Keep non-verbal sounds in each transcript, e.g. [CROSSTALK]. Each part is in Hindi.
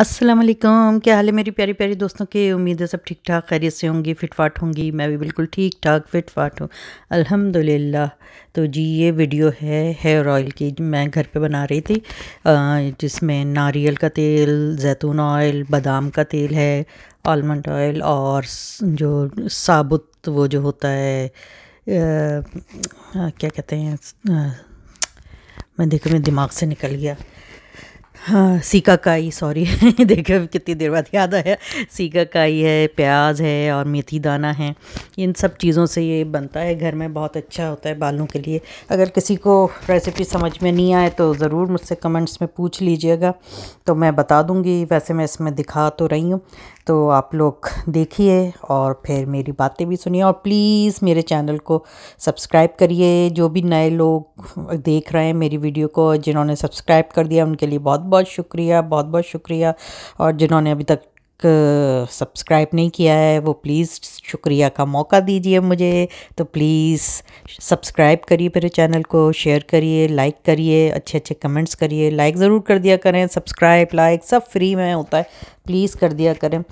असलम क्या हाल है मेरी प्यारी प्यारी दोस्तों की उम्मीद है सब ठीक ठाक खैरियत से होंगी फिटफाट होंगी मैं भी बिल्कुल ठीक ठाक फिटफाट हूँ अल्हम्दुलिल्लाह तो जी ये वीडियो है हेयर ऑयल की मैं घर पे बना रही थी जिसमें नारियल का तेल जैतून ऑयल बादाम का तेल है आलमंड ऑयल और जो साबुत वो जो होता है आ, क्या कहते हैं मैं देखो मेरे दिमाग से निकल गया हाँ सीका काई सॉरी देखो कितनी देर बाद याद आया सीका काई है प्याज है और मेथी दाना है इन सब चीज़ों से ये बनता है घर में बहुत अच्छा होता है बालों के लिए अगर किसी को रेसिपी समझ में नहीं आए तो ज़रूर मुझसे कमेंट्स में पूछ लीजिएगा तो मैं बता दूँगी वैसे मैं इसमें दिखा तो रही हूँ तो आप लोग देखिए और फिर मेरी बातें भी सुनिए और प्लीज़ मेरे चैनल को सब्सक्राइब करिए जो भी नए लोग देख रहे हैं मेरी वीडियो को जिन्होंने सब्सक्राइब कर दिया उनके लिए बहुत बहुत शुक्रिया बहुत बहुत शुक्रिया और जिन्होंने अभी तक सब्सक्राइब नहीं किया है वो प्लीज़ शुक्रिया का मौका दीजिए मुझे तो प्लीज़ सब्सक्राइब करिए मेरे चैनल को शेयर करिए लाइक करिए अच्छे अच्छे कमेंट्स करिए लाइक ज़रूर कर दिया करें सब्सक्राइब लाइक सब फ्री में होता है प्लीज़ कर दिया करें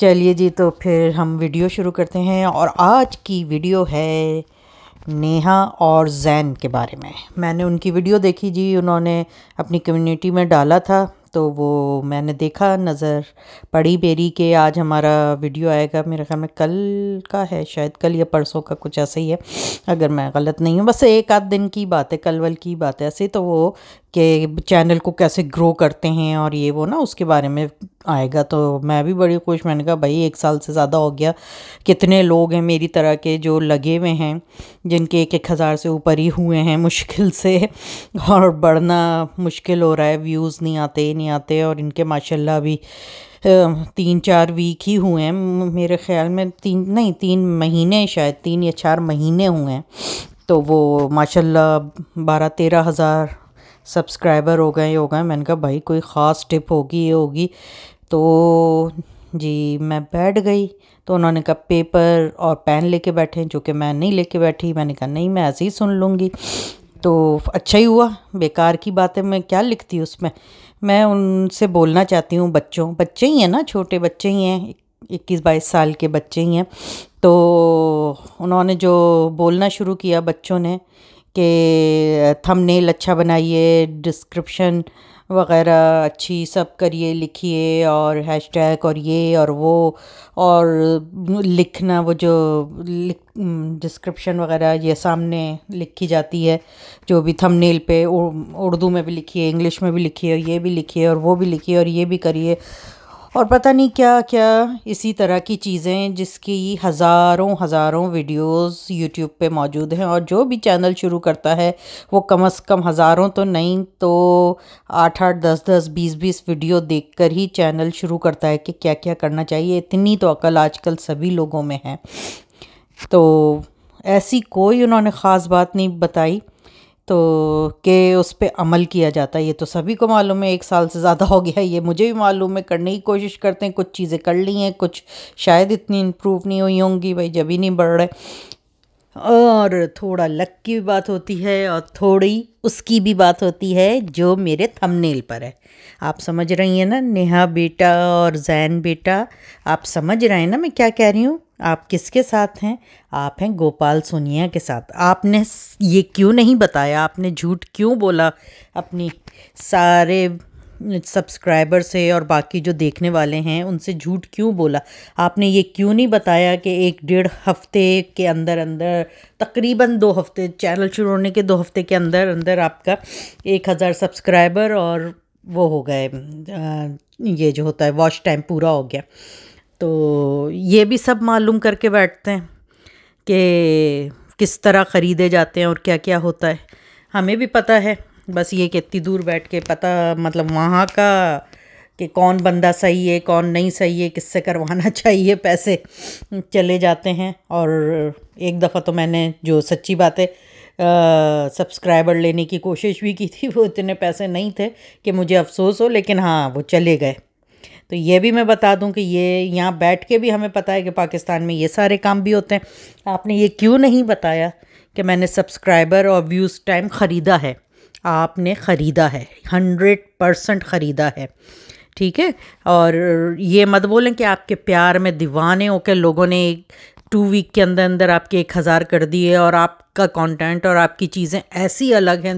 चलिए जी तो फिर हम वीडियो शुरू करते हैं और आज की वीडियो है नेहा और जैन के बारे में मैंने उनकी वीडियो देखी जी उन्होंने अपनी कम्युनिटी में डाला था तो वो मैंने देखा नज़र पड़ी बेरी के आज हमारा वीडियो आएगा मेरे ख्याल में कल का है शायद कल या परसों का कुछ ऐसा ही है अगर मैं गलत नहीं हूँ बस एक आध दिन की बात है कल वल की बात है ऐसे तो वो कि चैनल को कैसे ग्रो करते हैं और ये वो ना उसके बारे में आएगा तो मैं भी बड़ी खुश मैंने कहा भाई एक साल से ज़्यादा हो गया कितने लोग हैं मेरी तरह के जो लगे हुए हैं जिनके एक एक हज़ार से ऊपर ही हुए हैं मुश्किल से और बढ़ना मुश्किल हो रहा है व्यूज़ नहीं आते ही नहीं आते और इनके माशाल्लाह भी तीन चार वीक ही हुए हैं मेरे ख्याल में तीन नहीं तीन महीने शायद तीन या चार महीने हुए हैं तो वो माशाल्लाह बारह तेरह हज़ार सब्सक्राइबर हो गए हो गए मैंने कहा भाई कोई ख़ास टिप होगी ये होगी तो जी मैं बैठ गई तो उन्होंने कहा पेपर और पेन लेके बैठे जो कि मैं नहीं लेके बैठी मैंने कहा नहीं मैं ऐसे ही सुन लूँगी तो अच्छा ही हुआ बेकार की बातें मैं क्या लिखती उसमें मैं उनसे बोलना चाहती हूँ बच्चों बच्चे ही हैं ना छोटे बच्चे ही हैं इक्कीस बाईस साल के बच्चे ही हैं तो उन्होंने जो बोलना शुरू किया बच्चों ने कि थंबनेल अच्छा बनाइए डिस्क्रिप्शन वगैरह अच्छी सब करिए लिखिए और हैशटैग और ये और वो और लिखना वो जो डिस्क्रिप्शन वगैरह ये सामने लिखी जाती है जो भी थंबनेल पे उर्दू में भी लिखिए इंग्लिश में भी लिखिए ये भी लिखिए और वो भी लिखिए और ये भी करिए और पता नहीं क्या क्या इसी तरह की चीज़ें जिसकी हज़ारों हज़ारों वीडियोस यूट्यूब पे मौजूद हैं और जो भी चैनल शुरू करता है वो कम अज़ कम हज़ारों तो नहीं तो आठ आठ दस दस बीस बीस वीडियो देखकर ही चैनल शुरू करता है कि क्या क्या करना चाहिए इतनी तो अकल आजकल सभी लोगों में है तो ऐसी कोई उन्होंने ख़ास बात नहीं बताई तो के उस पर अमल किया जाता है ये तो सभी को मालूम है एक साल से ज़्यादा हो गया है ये मुझे भी मालूम है करने की कोशिश करते हैं कुछ चीज़ें कर ली हैं कुछ शायद इतनी इम्प्रूव नहीं हुई होंगी भाई जब ही नहीं बढ़ रहे और थोड़ा लक की भी बात होती है और थोड़ी उसकी भी बात होती है जो मेरे थंबनेल पर है आप समझ रही हैं ना नेहा बेटा और जैन बेटा आप समझ रहे हैं ना मैं क्या कह रही हूँ आप किसके साथ हैं आप हैं गोपाल सोनिया के साथ आपने ये क्यों नहीं बताया आपने झूठ क्यों बोला अपनी सारे सब्सक्राइबर से और बाकी जो देखने वाले हैं उनसे झूठ क्यों बोला आपने ये क्यों नहीं बताया कि एक डेढ़ हफ्ते के अंदर अंदर तकरीबन दो हफ्ते चैनल शुरू होने के दो हफ्ते के अंदर अंदर आपका एक हज़ार सब्सक्राइबर और वो हो गए ये जो होता है वॉश टाइम पूरा हो गया तो ये भी सब मालूम करके बैठते हैं कि किस तरह ख़रीदे जाते हैं और क्या क्या होता है हमें भी पता है बस ये कि इतनी दूर बैठ के पता मतलब वहाँ का कि कौन बंदा सही है कौन नहीं सही है किससे करवाना [LAUGHS] चाहिए पैसे चले जाते हैं और एक दफ़ा तो मैंने जो सच्ची बात है सब्सक्राइबर लेने की कोशिश भी की थी वो इतने पैसे नहीं थे कि मुझे अफसोस हो लेकिन हाँ वो चले गए तो ये भी मैं बता दूं कि ये यहाँ बैठ के भी हमें पता है कि पाकिस्तान में ये सारे काम भी होते हैं आपने ये क्यों नहीं बताया कि मैंने सब्सक्राइबर और व्यूज़ टाइम ख़रीदा है आपने ख़रीदा है हंड्रेड परसेंट ख़रीदा है ठीक है और ये मत बोलें कि आपके प्यार में दीवाने होकर लोगों ने टू वीक के अंदर अंदर आपके एक हज़ार कर दिए और आपका कंटेंट और आपकी चीज़ें ऐसी अलग हैं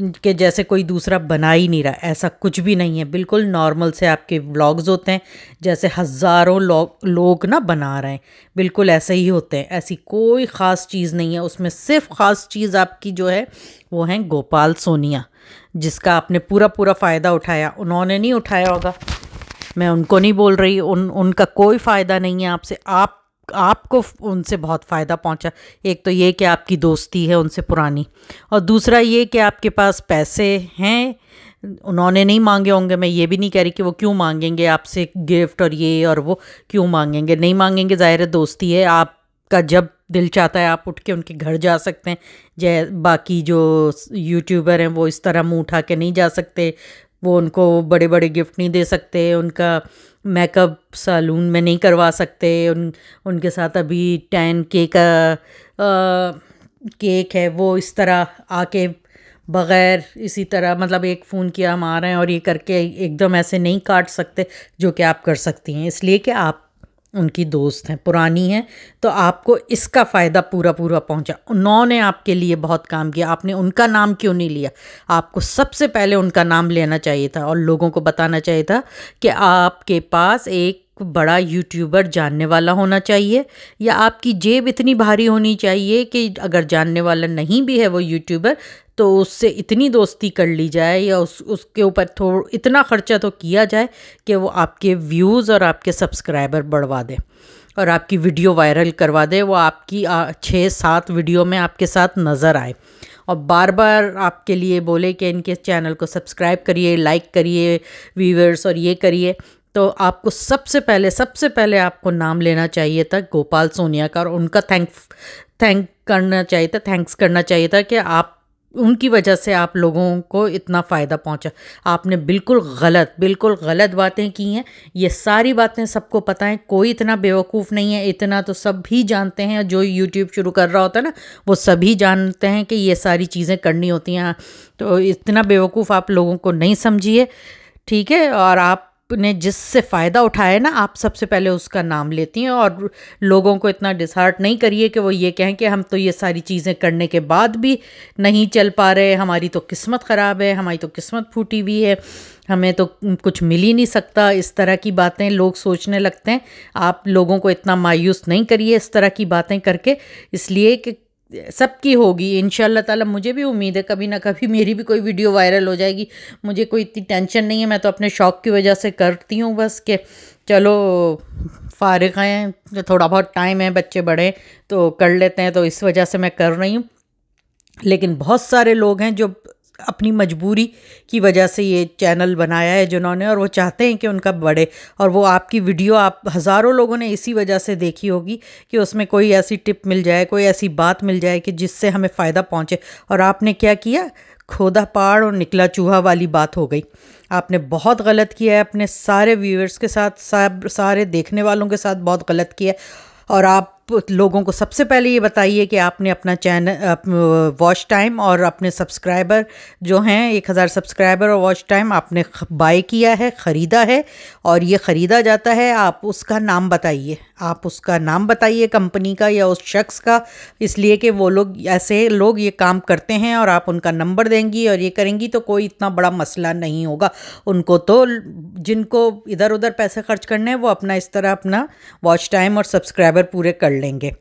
के जैसे कोई दूसरा बना ही नहीं रहा ऐसा कुछ भी नहीं है बिल्कुल नॉर्मल से आपके व्लॉग्स होते हैं जैसे हज़ारों लोग लोग ना बना रहे हैं बिल्कुल ऐसे ही होते हैं ऐसी कोई ख़ास चीज़ नहीं है उसमें सिर्फ ख़ास चीज़ आपकी जो है वो है गोपाल सोनिया जिसका आपने पूरा पूरा फ़ायदा उठाया उन्होंने नहीं उठाया होगा मैं उनको नहीं बोल रही उन उनका कोई फ़ायदा नहीं है आपसे आप आपको उनसे बहुत फ़ायदा पहुंचा एक तो ये कि आपकी दोस्ती है उनसे पुरानी और दूसरा ये कि आपके पास पैसे हैं उन्होंने नहीं मांगे होंगे मैं ये भी नहीं कह रही कि वो क्यों मांगेंगे आपसे गिफ्ट और ये और वो क्यों मांगेंगे नहीं मांगेंगे ज़ाहिर दोस्ती है आपका जब दिल चाहता है आप उठ के उनके घर जा सकते हैं जय बाकी जो यूट्यूबर हैं वो इस तरह मुँह उठा के नहीं जा सकते वो उनको बड़े बड़े गिफ्ट नहीं दे सकते उनका मेकअप सैलून में नहीं करवा सकते उन उनके साथ अभी टैन के का आ, केक है वो इस तरह आके बग़ैर इसी तरह मतलब एक फ़ोन किया हम आ रहे हैं और ये करके एकदम ऐसे नहीं काट सकते जो कि आप कर सकती हैं इसलिए कि आप उनकी दोस्त हैं पुरानी हैं तो आपको इसका फ़ायदा पूरा पूरा पहुंचा उन्होंने आपके लिए बहुत काम किया आपने उनका नाम क्यों नहीं लिया आपको सबसे पहले उनका नाम लेना चाहिए था और लोगों को बताना चाहिए था कि आपके पास एक बड़ा यूट्यूबर जानने वाला होना चाहिए या आपकी जेब इतनी भारी होनी चाहिए कि अगर जानने वाला नहीं भी है वो यूट्यूबर तो उससे इतनी दोस्ती कर ली जाए या उस उसके ऊपर थोड़ा इतना ख़र्चा तो किया जाए कि वो आपके व्यूज़ और आपके सब्सक्राइबर बढ़वा दे और आपकी वीडियो वायरल करवा दे वो आपकी छः सात वीडियो में आपके साथ नज़र आए और बार बार आपके लिए बोले कि इनके चैनल को सब्सक्राइब करिए लाइक करिए व्यूवर्स और ये करिए तो आपको सबसे पहले सबसे पहले आपको नाम लेना चाहिए था गोपाल सोनिया का और उनका थैंक थैंक करना चाहिए था थैंक्स करना चाहिए था कि आप उनकी वजह से आप लोगों को इतना फ़ायदा पहुंचा आपने बिल्कुल गलत बिल्कुल गलत बातें की हैं ये सारी बातें सबको पता है कोई इतना बेवकूफ़ नहीं है इतना तो सब ही जानते हैं जो यूट्यूब शुरू कर रहा होता है ना वो सभी जानते हैं कि ये सारी चीज़ें करनी होती हैं हाँ, तो इतना बेवकूफ़ आप लोगों को नहीं समझिए ठीक है और आप ने जिससे फ़ायदा उठाया ना आप सबसे पहले उसका नाम लेती हैं और लोगों को इतना डिसहार्ट नहीं करिए कि वो ये कहें कि हम तो ये सारी चीज़ें करने के बाद भी नहीं चल पा रहे हमारी तो किस्मत ख़राब है हमारी तो किस्मत फूटी हुई है हमें तो कुछ मिल ही नहीं सकता इस तरह की बातें लोग सोचने लगते हैं आप लोगों को इतना मायूस नहीं करिए इस तरह की बातें करके इसलिए कि सबकी होगी इन ताला मुझे भी उम्मीद है कभी ना कभी मेरी भी कोई वीडियो वायरल हो जाएगी मुझे कोई इतनी टेंशन नहीं है मैं तो अपने शौक़ की वजह से करती हूँ बस के चलो फारग हैं थोड़ा बहुत टाइम है बच्चे बड़े तो कर लेते हैं तो इस वजह से मैं कर रही हूँ लेकिन बहुत सारे लोग हैं जो अपनी मजबूरी की वजह से ये चैनल बनाया है जिन्होंने और वो चाहते हैं कि उनका बढ़े और वो आपकी वीडियो आप हज़ारों लोगों ने इसी वजह से देखी होगी कि उसमें कोई ऐसी टिप मिल जाए कोई ऐसी बात मिल जाए कि जिससे हमें फ़ायदा पहुँचे और आपने क्या किया खोदा पहाड़ और निकला चूहा वाली बात हो गई आपने बहुत गलत किया है अपने सारे व्यूअर्स के साथ सारे देखने वालों के साथ बहुत गलत किया है और आप लोगों को सबसे पहले ये बताइए कि आपने अपना चैनल वॉच टाइम और अपने सब्सक्राइबर जो हैं एक हज़ार सब्सक्राइबर और वॉच टाइम आपने बाय किया है ख़रीदा है और ये ख़रीदा जाता है आप उसका नाम बताइए आप उसका नाम बताइए कंपनी का या उस शख्स का इसलिए कि वो लोग ऐसे लोग ये काम करते हैं और आप उनका नंबर देंगी और ये करेंगी तो कोई इतना बड़ा मसला नहीं होगा उनको तो जिनको इधर उधर पैसे खर्च करने हैं वो अपना इस तरह अपना वॉच टाइम और सब्सक्राइबर पूरे कर लेंगे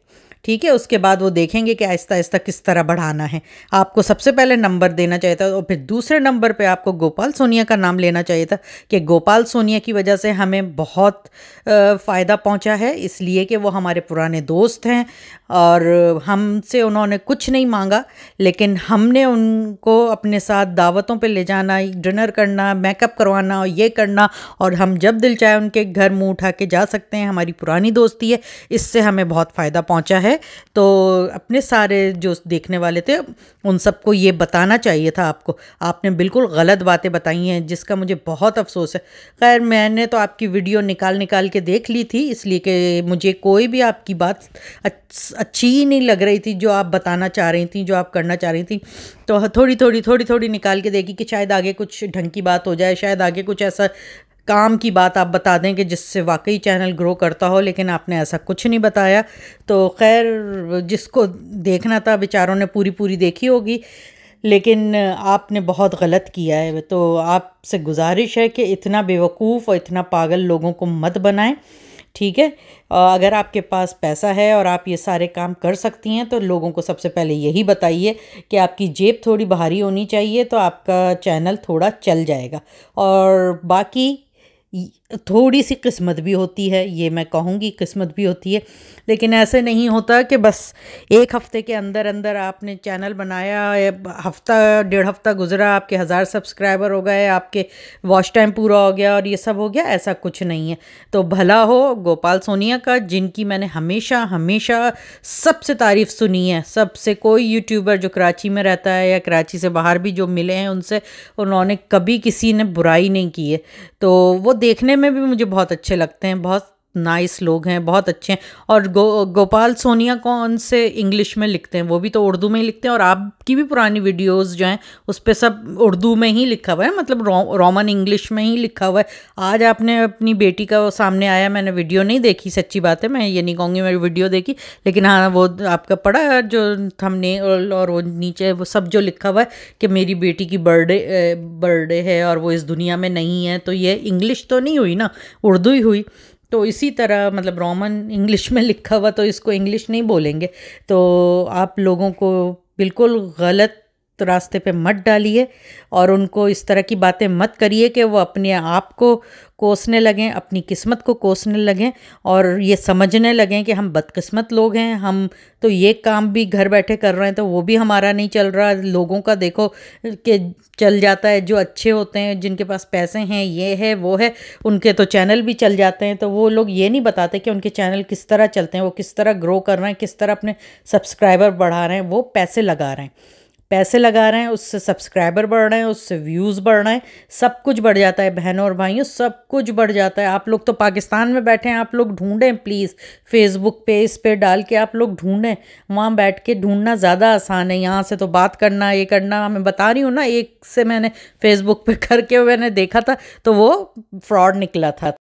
ठीक है उसके बाद वो देखेंगे कि आहिस्ता आहिस्ता किस तरह बढ़ाना है आपको सबसे पहले नंबर देना चाहिए था और फिर दूसरे नंबर पर आपको गोपाल सोनिया का नाम लेना चाहिए था कि गोपाल सोनिया की वजह से हमें बहुत फ़ायदा पहुँचा है इसलिए कि वो हमारे पुराने दोस्त हैं और हमसे उन्होंने कुछ नहीं मांगा लेकिन हमने उनको अपने साथ दावतों पे ले जाना डिनर करना मेकअप करवाना और ये करना और हम जब दिल चाहे उनके घर मुंह उठा के जा सकते हैं हमारी पुरानी दोस्ती है इससे हमें बहुत फ़ायदा पहुंचा है है तो अपने सारे जो देखने वाले थे उन सबको ये बताना चाहिए था आपको आपने बिल्कुल गलत बातें बताई हैं जिसका मुझे बहुत अफसोस है खैर मैंने तो आपकी वीडियो निकाल निकाल के देख ली थी इसलिए कि मुझे कोई भी आपकी बात अच्छी ही नहीं लग रही थी जो आप बताना चाह रही थी जो आप करना चाह रही थी तो थोड़ी थोड़ी थोड़ी थोड़ी निकाल के देखी कि शायद आगे कुछ ढंग की बात हो जाए शायद आगे कुछ ऐसा काम की बात आप बता दें कि जिससे वाकई चैनल ग्रो करता हो लेकिन आपने ऐसा कुछ नहीं बताया तो खैर जिसको देखना था बेचारों ने पूरी पूरी देखी होगी लेकिन आपने बहुत गलत किया है तो आपसे गुजारिश है कि इतना बेवकूफ़ और इतना पागल लोगों को मत बनाएं ठीक है अगर आपके पास पैसा है और आप ये सारे काम कर सकती हैं तो लोगों को सबसे पहले यही बताइए कि आपकी जेब थोड़ी भारी होनी चाहिए तो आपका चैनल थोड़ा चल जाएगा और बाकी 一。थोड़ी सी किस्मत भी होती है ये मैं कहूँगी किस्मत भी होती है लेकिन ऐसे नहीं होता कि बस एक हफ़्ते के अंदर अंदर आपने चैनल बनाया हफ्ता डेढ़ हफ्ता गुजरा आपके हज़ार सब्सक्राइबर हो गए आपके वॉच टाइम पूरा हो गया और ये सब हो गया ऐसा कुछ नहीं है तो भला हो गोपाल सोनिया का जिनकी मैंने हमेशा हमेशा सबसे तारीफ़ सुनी है सबसे कोई यूट्यूबर जो कराची में रहता है या कराची से बाहर भी जो मिले हैं उनसे उन्होंने कभी किसी ने बुराई नहीं की है तो वो देखने में भी मुझे बहुत अच्छे लगते हैं बहुत नाइस लोग हैं बहुत अच्छे हैं और गो गोपाल सोनिया कौन से इंग्लिश में लिखते हैं वो भी तो उर्दू में ही लिखते हैं और आपकी भी पुरानी वीडियोस जो हैं उस पर सब उर्दू में ही लिखा हुआ है मतलब रोमन इंग्लिश में ही लिखा हुआ है आज आपने अपनी बेटी का सामने आया मैंने वीडियो नहीं देखी सच्ची बात है मैं ये नहीं कहूँगी मेरी वीडियो देखी लेकिन हाँ वो आपका पढ़ा जो हमने और वो नीचे वो सब जो लिखा हुआ है कि मेरी बेटी की बर्थडे बर्थडे है और वो इस दुनिया में नहीं है तो ये इंग्लिश तो नहीं हुई ना उर्दू ही हुई तो इसी तरह मतलब रोमन इंग्लिश में लिखा हुआ तो इसको इंग्लिश नहीं बोलेंगे तो आप लोगों को बिल्कुल गलत तो रास्ते पे मत डालिए और उनको इस तरह की बातें मत करिए कि वो अपने आप को कोसने लगें अपनी किस्मत को कोसने लगें और ये समझने लगें कि हम बदकिस्मत लोग हैं हम तो ये काम भी घर बैठे कर रहे हैं तो वो भी हमारा नहीं चल रहा लोगों का देखो कि चल जाता है जो अच्छे होते हैं जिनके पास पैसे हैं ये है वो है उनके तो चैनल भी चल जाते हैं तो वो लोग ये नहीं बताते कि उनके चैनल किस तरह चलते हैं वो किस तरह ग्रो कर रहे हैं किस तरह अपने सब्सक्राइबर बढ़ा रहे हैं वो पैसे लगा रहे हैं पैसे लगा रहे हैं उससे सब्सक्राइबर बढ़ रहे हैं उससे व्यूज़ बढ़ रहे हैं सब कुछ बढ़ जाता है बहनों और भाइयों सब कुछ बढ़ जाता है आप लोग तो पाकिस्तान में बैठे हैं आप लोग ढूंढें प्लीज़ फेसबुक पे इस पे डाल के आप लोग ढूंढें वहाँ बैठ के ढूंढना ज़्यादा आसान है यहाँ से तो बात करना ये करना मैं बता रही हूँ ना एक से मैंने फेसबुक पर [LAUGHS] करके मैंने देखा था तो वो फ्रॉड निकला था